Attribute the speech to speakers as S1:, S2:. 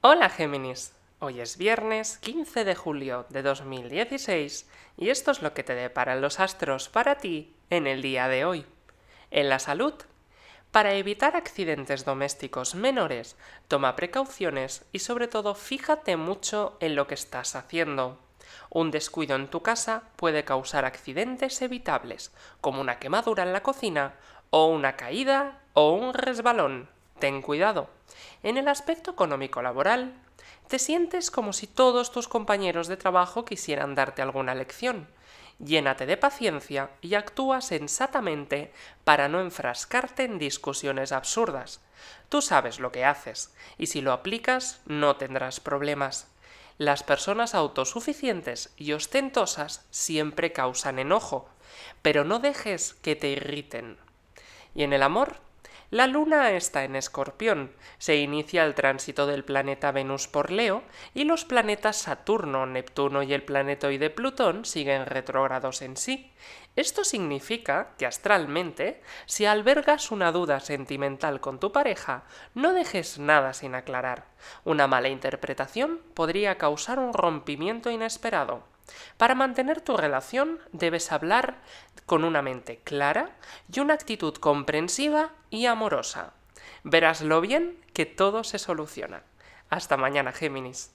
S1: Hola Géminis, hoy es viernes 15 de julio de 2016 y esto es lo que te deparan los astros para ti en el día de hoy. En la salud, para evitar accidentes domésticos menores, toma precauciones y sobre todo fíjate mucho en lo que estás haciendo. Un descuido en tu casa puede causar accidentes evitables, como una quemadura en la cocina o una caída o un resbalón ten cuidado. En el aspecto económico-laboral, te sientes como si todos tus compañeros de trabajo quisieran darte alguna lección. Llénate de paciencia y actúa sensatamente para no enfrascarte en discusiones absurdas. Tú sabes lo que haces y si lo aplicas no tendrás problemas. Las personas autosuficientes y ostentosas siempre causan enojo, pero no dejes que te irriten. Y en el amor, la Luna está en Escorpión, se inicia el tránsito del planeta Venus por Leo y los planetas Saturno, Neptuno y el planetoide Plutón siguen retrógrados en sí. Esto significa que astralmente, si albergas una duda sentimental con tu pareja, no dejes nada sin aclarar. Una mala interpretación podría causar un rompimiento inesperado. Para mantener tu relación debes hablar con una mente clara y una actitud comprensiva y amorosa. Verás lo bien que todo se soluciona. Hasta mañana, Géminis.